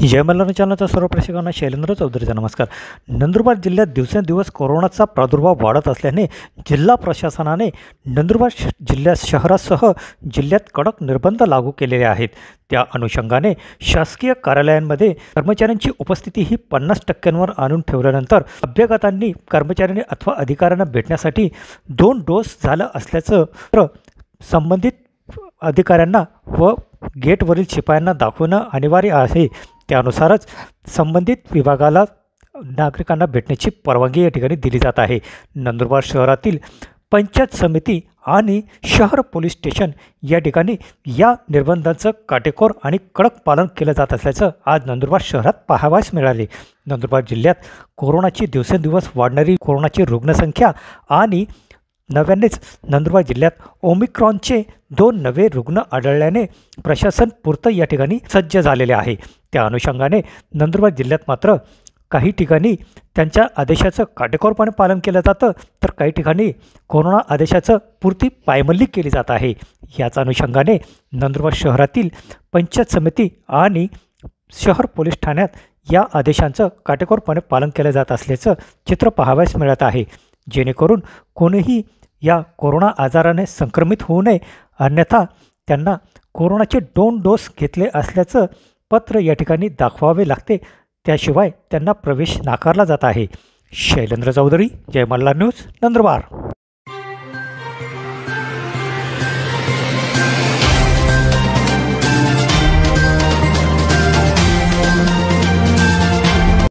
जय मल्हार चॅनलचा सर्व प्रेक्षकांना शैलेंद्र चौधरीचा नमस्कार नंदुरबार जिल्ह्यात दिवसेंदिवस कोरोनाचा प्रादुर्भाव वाढत असल्याने जिल्हा प्रशासनाने नंदुरबार श जिल्ह्या शहरासह जिल्ह्यात कडक निर्बंध लागू केलेले आहेत त्या अनुषंगाने शासकीय कार्यालयांमध्ये कर्मचाऱ्यांची उपस्थिती ही पन्नास टक्क्यांवर आणून ठेवल्यानंतर अभ्यागतांनी कर्मचाऱ्यांनी अथवा अधिकाऱ्यांना भेटण्यासाठी दोन डोस झालं असल्याचं संबंधित अधिकाऱ्यांना व गेटवरील शिपायांना दाखवणं अनिवार्य आहे त्यानुसारच संबंधित विभागाला नागरिकांना भेटण्याची परवानगी या ठिकाणी दिली जात आहे नंदुरबार शहरातील पंचायत समिती आणि शहर पोलीस स्टेशन या ठिकाणी या निर्बंधांचं काटेकोर आणि कडक पालन केलं जात असल्याचं आज नंदुरबार शहरात पाहावयास मिळाले नंदुरबार जिल्ह्यात कोरोनाची दिवसेंदिवस वाढणारी कोरोनाची रुग्णसंख्या आणि नव्यानेच नंदुरबार जिल्ह्यात ओमिक्रॉनचे दोन नवे रुग्ण आढळल्याने प्रशासन पुरतं या ठिकाणी सज्ज झालेले आहे त्या अनुषंगाने नंदुरबार जिल्ह्यात मात्र काही ठिकाणी त्यांच्या आदेशाचं काटेकोरपणे पालन केलं जातं तर काही ठिकाणी कोरोना आदेशाचं पुरती पायमल्ली केली जात आहे याच अनुषंगाने नंदुरबार शहरातील पंचायत समिती आणि शहर पोलीस ठाण्यात या आदेशांचं काटेकोरपणे पालन केलं जात असल्याचं चित्र पाहावयास मिळत आहे जेणेकरून कोणीही या कोरोना आजाराने संक्रमित होऊ नये अन्यथा त्यांना कोरोनाचे दोन डोस घेतले असल्याचं पत्र या ठिकाणी दाखवावे लागते त्याशिवाय त्यांना प्रवेश नाकारला जात आहे शैलेंद्र चौधरी जय न्यूज नंदुरबार